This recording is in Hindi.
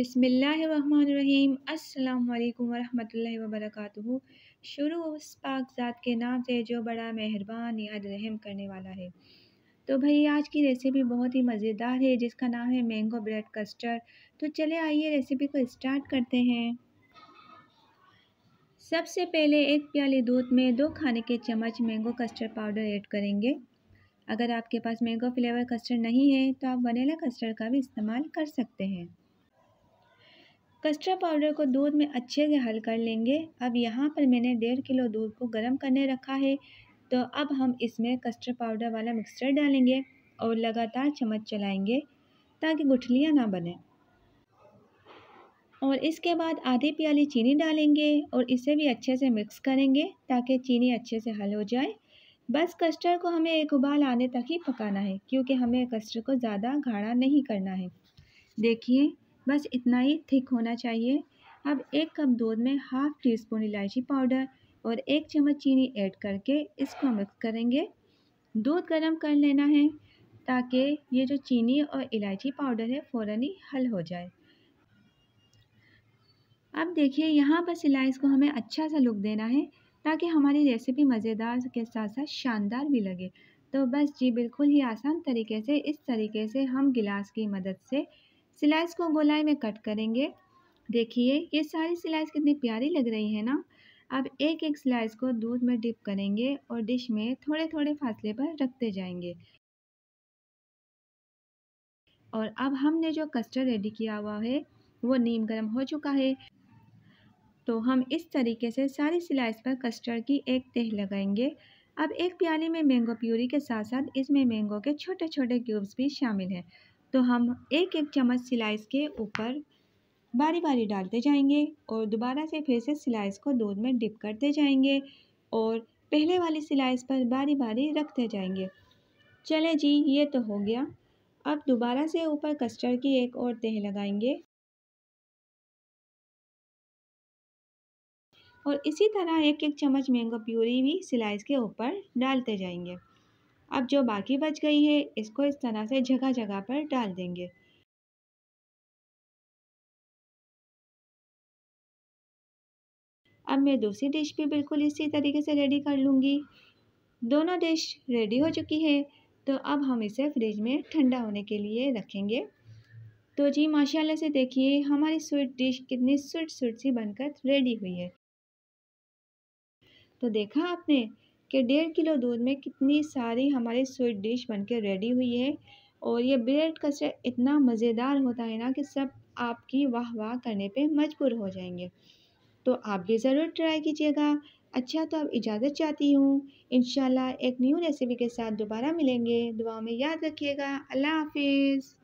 बिसमीम् अल्लाम वरहमल वबरक शुरू उस पाक ज़ात के नाम से जो बड़ा मेहरबान याद रहम करने वाला है तो भाई आज की रेसिपी बहुत ही मज़ेदार है जिसका नाम है मैंगो ब्रेड कस्टर्ड तो चले आइए रेसिपी को स्टार्ट करते हैं सबसे पहले एक प्याली दूध में दो खाने के चम्मच मैंगो कस्टर्ड पाउडर ऐड करेंगे अगर आपके पास मैंगो फ्लेवर कस्टर्ड नहीं है तो आप वनीला कस्टर्ड का भी इस्तेमाल कर सकते हैं कस्टर्ड पाउडर को दूध में अच्छे से हल कर लेंगे अब यहाँ पर मैंने डेढ़ किलो दूध को गर्म करने रखा है तो अब हम इसमें कस्टर्ड पाउडर वाला मिक्सचर डालेंगे और लगातार चम्मच चलाएंगे ताकि गुठलियाँ ना बने और इसके बाद आधी प्याली चीनी डालेंगे और इसे भी अच्छे से मिक्स करेंगे ताकि चीनी अच्छे से हल हो जाए बस कस्टर्ड को हमें एक उबाल आने तक ही पकाना है क्योंकि हमें कस्टर्ड को ज़्यादा गाढ़ा नहीं करना है देखिए बस इतना ही थिक होना चाहिए अब एक कप दूध में हाफ़ टी स्पून इलायची पाउडर और एक चम्मच चीनी ऐड करके इसको मिक्स करेंगे दूध गर्म कर लेना है ताकि ये जो चीनी और इलायची पाउडर है फ़ौर ही हल हो जाए अब देखिए यहाँ पर सिलाई को हमें अच्छा सा लुक देना है ताकि हमारी रेसिपी मज़ेदार के साथ साथ शानदार भी लगे तो बस जी बिल्कुल ही आसान तरीके से इस तरीके से हम गिलास की मदद से सिलाइस को गोलाई में कट करेंगे देखिए ये सारी सिलाइस कितनी प्यारी लग रही है ना अब एक एक स्लाइस को दूध में डिप करेंगे और डिश में थोड़े थोड़े फासले पर रखते जाएंगे और अब हमने जो कस्टर्ड रेडी किया हुआ है वो नीम गर्म हो चुका है तो हम इस तरीके से सारी स्लाइस पर कस्टर्ड की एक तेह लगाएंगे अब एक प्याली में मैंगो प्यूरी के साथ साथ इसमें मैंगो के छोटे छोटे क्यूब्स भी शामिल हैं तो हम एक एक चम्मच सिलाइस के ऊपर बारी बारी डालते जाएंगे और दोबारा से फिर से सिलाइस को दूध में डिप करते जाएंगे और पहले वाली सिलाइस पर बारी बारी रखते जाएंगे चले जी ये तो हो गया अब दोबारा से ऊपर कस्टर्ड की एक और तह लगाएंगे और इसी तरह एक एक चम्मच मैंगो प्यूरी भी सिलाइस के ऊपर डालते जाएंगे अब जो बाकी बच गई है इसको इस तरह से जगह जगह पर डाल देंगे अब मैं दूसरी डिश भी बिल्कुल इसी तरीके से रेडी कर लूँगी दोनों डिश रेडी हो चुकी है तो अब हम इसे फ्रिज में ठंडा होने के लिए रखेंगे तो जी माशाल्लाह से देखिए हमारी स्वीट डिश कितनी स्वीट स्वीट सी बनकर रेडी हुई है तो देखा आपने कि डेढ़ किलो दूध में कितनी सारी हमारी स्वीट डिश बनके रेडी हुई है और ये ब्रेड का इतना मज़ेदार होता है ना कि सब आपकी वाह वाह करने पे मजबूर हो जाएंगे तो आप भी ज़रूर ट्राई कीजिएगा अच्छा तो अब इजाज़त चाहती हूँ इन एक न्यू रेसिपी के साथ दोबारा मिलेंगे दुआ में याद रखिएगा अल्लाह हाफिज़